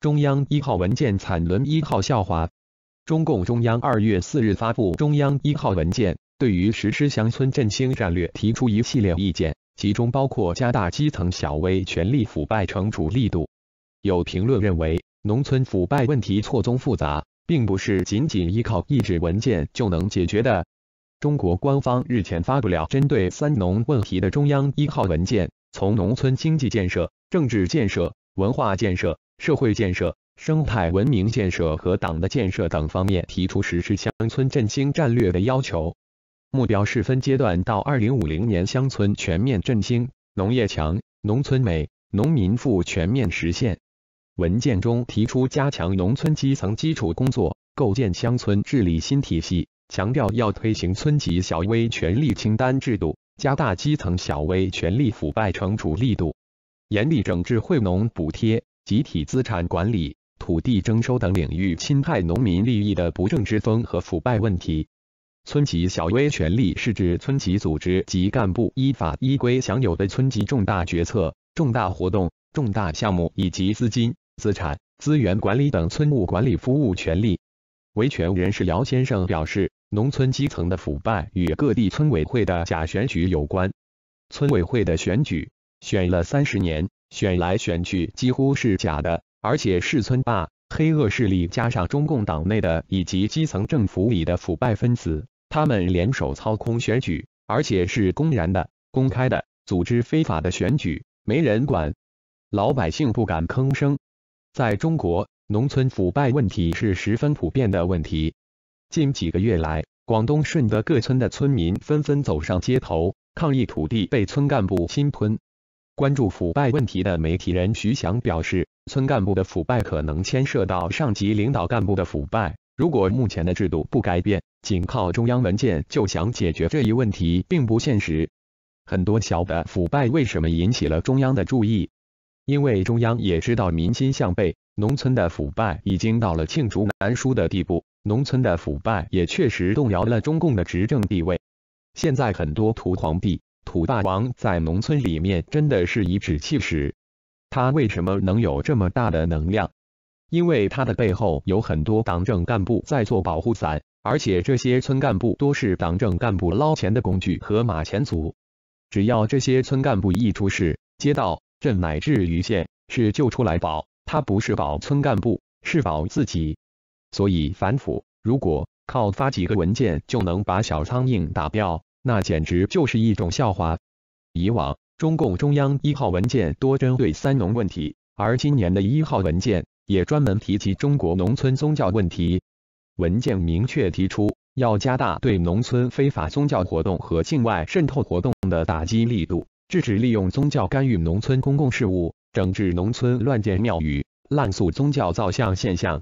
中央一号文件惨轮一号笑话。中共中央二月四日发布中央一号文件，对于实施乡村振兴战略提出一系列意见，其中包括加大基层小微权力腐败惩处力度。有评论认为，农村腐败问题错综复杂，并不是仅仅依靠一纸文件就能解决的。中国官方日前发布了针对三农问题的中央一号文件，从农村经济建设、政治建设、文化建设。社会建设、生态文明建设和党的建设等方面提出实施乡村振兴战略的要求。目标是分阶段到二零五零年，乡村全面振兴、农业强、农村美、农民富全面实现。文件中提出加强农村基层基础工作，构建乡村治理新体系，强调要推行村级小微权力清单制度，加大基层小微权力腐败惩处力度，严厉整治惠农补贴。集体资产管理、土地征收等领域侵害农民利益的不正之风和腐败问题。村级小微权力是指村级组织及干部依法依规享有的村级重大决策、重大活动、重大项目以及资金、资产、资源管理等村务管理服务权利。维权人士姚先生表示，农村基层的腐败与各地村委会的假选举有关。村委会的选举选了三十年。选来选去几乎是假的，而且是村霸、黑恶势力加上中共党内的以及基层政府里的腐败分子，他们联手操控选举，而且是公然的、公开的组织非法的选举，没人管，老百姓不敢吭声。在中国，农村腐败问题是十分普遍的问题。近几个月来，广东顺德各村的村民纷纷走上街头抗议土地被村干部侵吞。关注腐败问题的媒体人徐翔表示，村干部的腐败可能牵涉到上级领导干部的腐败。如果目前的制度不改变，仅靠中央文件就想解决这一问题并不现实。很多小的腐败为什么引起了中央的注意？因为中央也知道民心向背，农村的腐败已经到了罄竹难书的地步。农村的腐败也确实动摇了中共的执政地位。现在很多土皇帝。土霸王在农村里面真的是以指气使，他为什么能有这么大的能量？因为他的背后有很多党政干部在做保护伞，而且这些村干部多是党政干部捞钱的工具和马前卒。只要这些村干部一出事，街道、镇乃至于县是救出来保他，不是保村干部，是保自己。所以反腐如果靠发几个文件就能把小苍蝇打掉。那简直就是一种笑话。以往，中共中央一号文件多针对三农问题，而今年的一号文件也专门提及中国农村宗教问题。文件明确提出，要加大对农村非法宗教活动和境外渗透活动的打击力度，制止利用宗教干预农村公共事务，整治农村乱建庙宇、滥塑宗教造像现象。